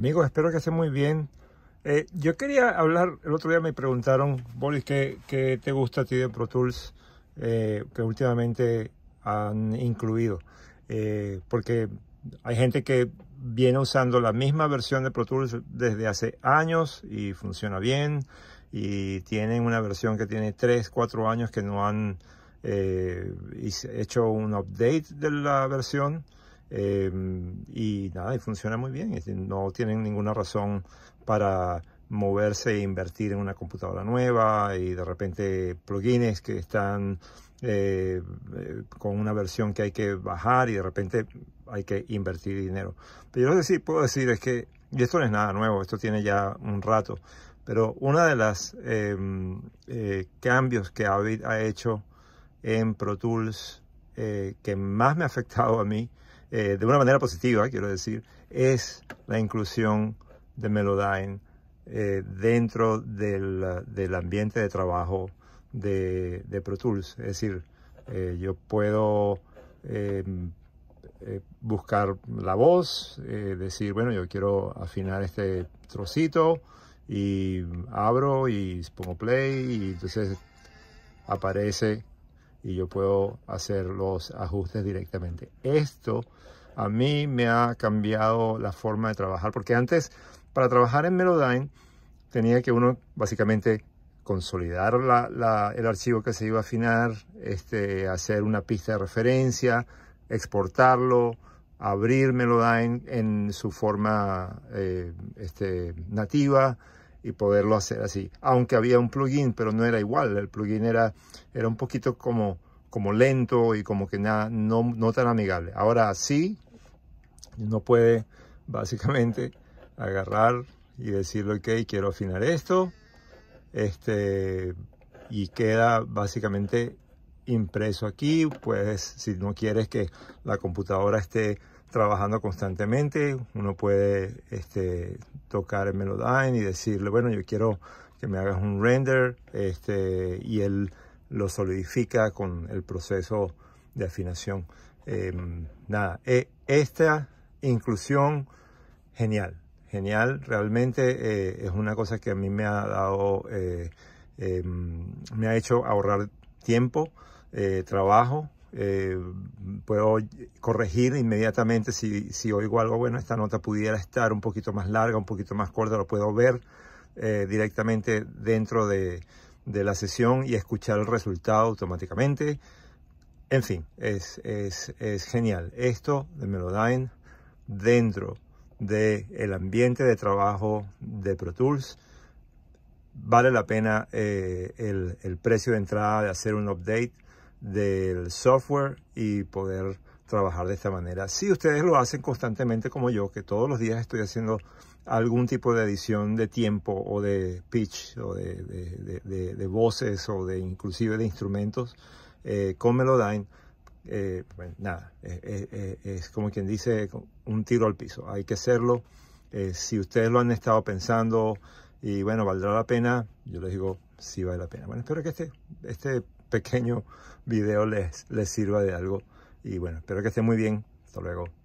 Amigos, espero que estén muy bien. Eh, yo quería hablar, el otro día me preguntaron, Boris, ¿qué, te gusta a ti de Pro Tools eh, que últimamente han incluido? Eh, porque hay gente que viene usando la misma versión de Pro Tools desde hace años y funciona bien y tienen una versión que tiene 3, 4 años que no han hecho un update de la versión eh, y nada, y funciona muy bien. No tienen ninguna razón para moverse e invertir en una computadora nueva y de repente plugins que están eh, eh, con una versión que hay que bajar y de repente hay que invertir dinero. Pero yo lo que sí puedo decir es que, y esto no es nada nuevo, esto tiene ya un rato, pero una de las em, eh, cambios que ha, ha, hecho en Pro Tools eh, que más me ha afectado a mí eh, de una manera positiva, quiero decir, es la inclusión de Melodyne eh, dentro del, ambiente de trabajo de, Pro Tools. Es decir, eh, yo puedo buscar la voz, decir, bueno, yo quiero afinar este trocito y abro y pongo play y entonces aparece y yo puedo hacer los ajustes directamente. Esto a mí me ha cambiado la forma de trabajar, porque antes para trabajar en Melodyne tenía que uno básicamente consolidar la, el archivo que se iba a afinar, este, hacer una pista de referencia, exportarlo, abrir Melodyne en su forma eh, este, nativa, y poderlo hacer así. Aunque había un plugin, pero no era igual. El plugin era, era un poquito como, como lento y como que nada, no, no tan amigable. Ahora sí, uno puede básicamente agarrar y decirle, ok, quiero afinar esto. Este, y queda básicamente impreso aquí. pues, si no quieres que la computadora esté trabajando constantemente, uno puede este, tocar el Melodyne y decirle, bueno, yo quiero que me hagas un render este, y él lo solidifica con el proceso de afinación. Em, nada, e, esta inclusión, genial, genial, realmente eh, es una cosa que a mí me ha dado, eh, em, me ha hecho ahorrar tiempo, eh, trabajo. Eh, puedo corregir inmediatamente si, si, oigo algo, bueno, esta nota pudiera estar un poquito más larga, un poquito más corta, lo puedo ver eh, directamente dentro de, la sesión y escuchar el resultado automáticamente. En fin, es, es, genial. Esto de Melodyne dentro del ambiente de trabajo de Pro Tools vale la pena el, el, precio de entrada de hacer un update del software y poder trabajar de esta manera. Si ustedes lo hacen constantemente como yo, que todos los días estoy haciendo algún tipo de edición de tiempo o de pitch o de, voces o de inclusive de instrumentos eh, con Melodyne, eh, nada, eh, eh, es como quien dice un tiro al piso, hay que hacerlo. si ustedes lo han estado pensando y bueno, valdrá la pena, yo les digo, sí vale la pena. Bueno, espero que este, este pequeño video les, les sirva de algo. Y bueno, espero que estén muy bien. Hasta luego.